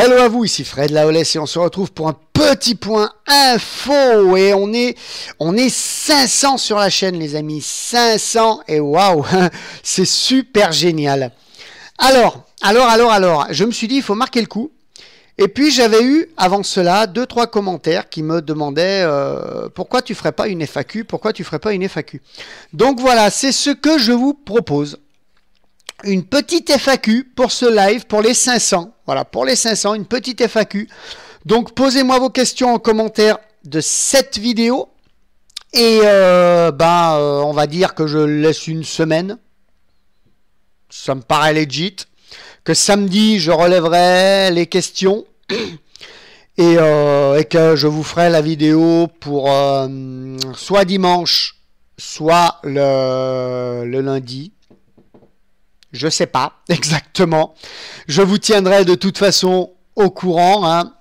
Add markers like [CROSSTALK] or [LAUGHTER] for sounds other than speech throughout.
Hello à vous, ici Fred Laolès et on se retrouve pour un petit point info et on est on est 500 sur la chaîne les amis, 500 et waouh, [LAUGHS] c'est super génial. Alors, alors alors alors, je me suis dit il faut marquer le coup. Et puis j'avais eu avant cela deux trois commentaires qui me demandaient euh, pourquoi tu ferais pas une FAQ, pourquoi tu ferais pas une FAQ. Donc voilà, c'est ce que je vous propose une petite FAQ pour ce live, pour les 500. Voilà, pour les 500, une petite FAQ. Donc posez-moi vos questions en commentaire de cette vidéo. Et euh, ben, euh, on va dire que je laisse une semaine. Ça me paraît legit. Que samedi, je relèverai les questions. [CLEARS THROAT] Euh, et, que je vous ferai la vidéo pour soit dimanche, soit le lundi. Je ne sais pas [LAUGHS] exactement. Je vous tiendrai de toute façon au courant. Hein.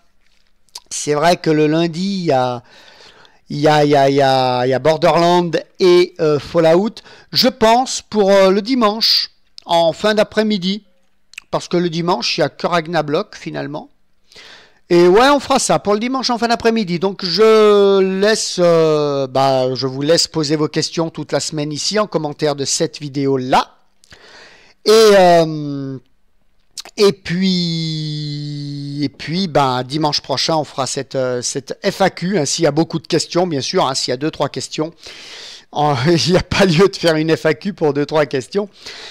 C'est vrai que le lundi, il y a, il Borderland et euh, Fallout. Je pense pour euh, le dimanche, en fin d'après-midi. Parce que le dimanche, il y a que finalement. Et ouais, on fera ça pour le dimanche en fin d'après-midi. Donc je laisse, euh, bah, je vous laisse poser vos questions toute la semaine ici en commentaire de cette vidéo là. Et, euh, et puis, et puis ben, dimanche prochain, on fera cette, euh, cette FAQ. Hein, s'il y a beaucoup de questions, bien sûr, hein, s'il y a deux, trois questions. [LAUGHS] Il n'y a pas lieu de faire une FAQ pour deux, trois questions.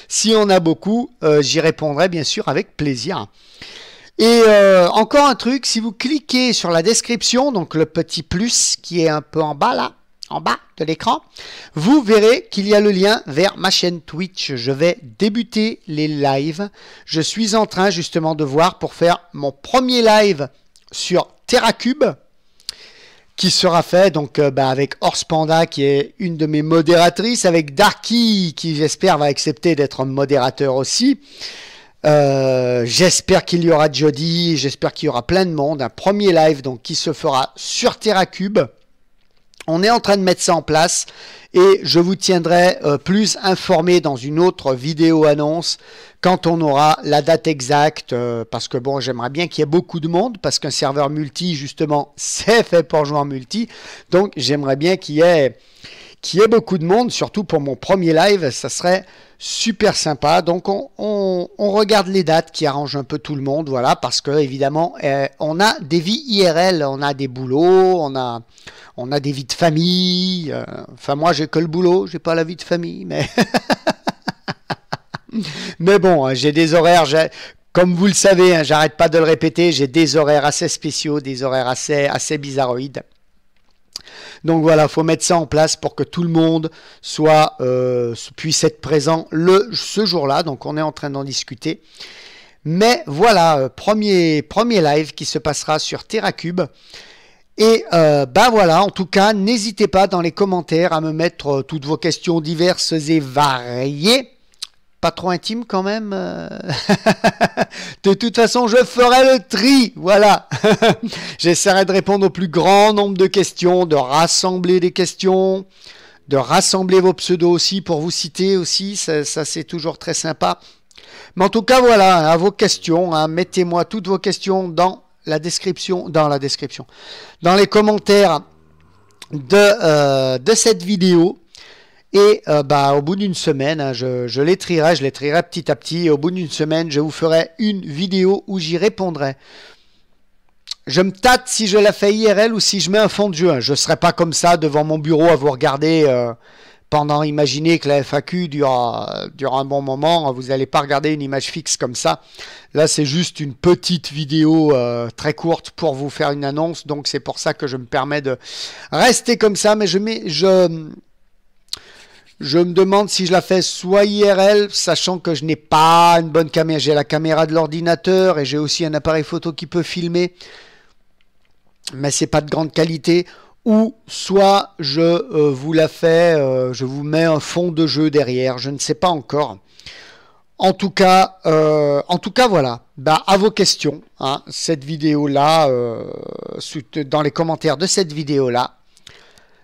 Si on a beaucoup, euh, j'y répondrai bien sûr avec plaisir. Et encore un truc, si vous cliquez sur la description, donc le petit plus qui est un peu en bas là, en bas de l'écran, vous verrez qu'il y a le lien vers ma chaîne Twitch. Je vais débuter les lives. Je suis en train justement de voir pour faire mon premier live sur TerraCube qui sera fait donc euh, bah, avec Horse qui est une de mes modératrices, avec Darky qui j'espère va accepter d'être modérateur aussi. Euh, j'espère qu'il y aura Jody, j'espère qu'il y aura plein de monde. Un premier live donc qui se fera sur TerraCube. On est en train de mettre ça en place et je vous tiendrai euh, plus informé dans une autre vidéo annonce quand on aura la date exacte euh, parce que bon j'aimerais bien qu'il y ait beaucoup de monde parce qu'un serveur multi justement [LAUGHS] c'est fait pour jouer en multi donc j'aimerais bien qu'il y ait qui est beaucoup de monde, surtout pour mon premier live, ça serait super sympa. Donc on, regarde les dates qui arrangent un peu tout le monde, voilà, parce que évidemment euh, on a des vies IRL, on a des boulots, on a, on a des vies de famille. Euh, enfin moi j'ai que le boulot, j'ai pas la vie de famille, mais. [LAUGHS] mais bon, hein, j'ai des horaires, comme vous le savez, hein, j'arrête pas de le répéter, j'ai des horaires assez spéciaux, des horaires assez, assez bizarroïdes. Donc voilà, faut mettre ça en place pour que tout le monde soit euh, puisse être présent le, ce jour-là. Donc on est en train d'en discuter. Mais voilà, euh, premier, premier live qui se passera sur TerraCube. Et euh, ben voilà, en tout cas, n'hésitez pas dans les commentaires à me mettre toutes vos questions diverses et variées pas trop intime quand même. Euh. [LAUGHS] de toute façon, je ferai le tri. Voilà. [LAUGHS] J'essaierai de répondre au plus grand nombre de questions, de rassembler des questions, de rassembler vos pseudos aussi pour vous citer aussi. Ça, c'est toujours très sympa. Mais en tout cas, voilà, à vos questions. Hein, mettez-moi toutes vos questions dans la description, dans la description, dans les commentaires de, euh, de cette vidéo. Et euh, bah, au bout d'une semaine, hein, je, les trierai, je les petit à petit. Et au bout d'une semaine, je vous ferai une vidéo où j'y répondrai. Je me tâte si je la fais IRL ou si je mets un fond de jeu. Hein. Je ne serai pas comme ça devant mon bureau à vous regarder euh, pendant. Imaginez que la FAQ euh, dure, un bon moment. Vous n'allez pas regarder une image fixe comme ça. Là, c'est juste une petite vidéo très courte pour vous faire une annonce. Donc, c'est pour ça que je me permets de rester comme ça. Mais je mets. Je, je me demande si je la fais soit IRL, sachant que je n'ai pas une bonne caméra. J'ai la caméra de l'ordinateur et j'ai aussi un appareil photo qui peut filmer, mais c'est pas de grande qualité. Ou soit je euh, vous la fais, euh, je vous mets un fond de jeu derrière. Je ne sais pas encore. En tout cas, euh, en tout cas, voilà. Bah, à vos questions, hein. cette vidéo-là, dans les commentaires de cette vidéo-là,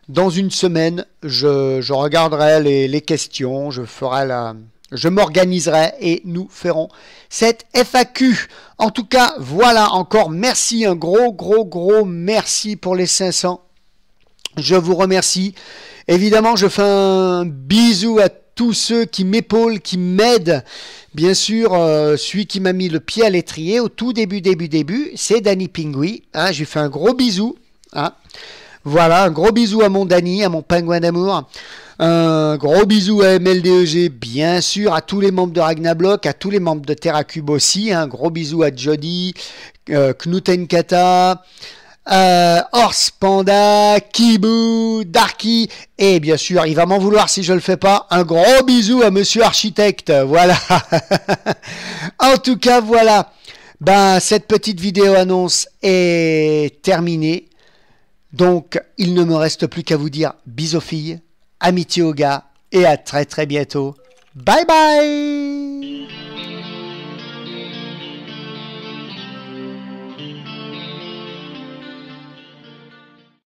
dans une semaine, je, regarderai les, questions, je ferai la, je m'organiserai et nous ferons cette FAQ. En tout cas, voilà encore merci, un gros, gros, gros merci pour les 500. Je vous remercie. Évidemment, je fais un bisou à tous ceux qui m'épaulent, qui m'aident. Bien sûr, euh, celui qui m'a mis le pied à l'étrier au tout début, début, début, c'est Danny Pingui. Hein, je lui fais un gros bisou. Hein. Voilà, un gros bisou à mon Dani, à mon pingouin d'amour. Un gros bisou à MLDEG, bien sûr, à tous les membres de Ragnablock, à tous les membres de Terracube aussi. Un gros bisou à Jody, euh, Knutenkata, euh, Horse Panda, kibou Darky, et bien sûr, il va m'en vouloir si je le fais pas. Un gros bisou à Monsieur Architecte, voilà. [LAUGHS] en tout cas, voilà. Ben, cette petite vidéo annonce est terminée. Donc, il ne me reste plus qu'à vous dire bisous filles, amitié aux gars, et à très très bientôt. Bye bye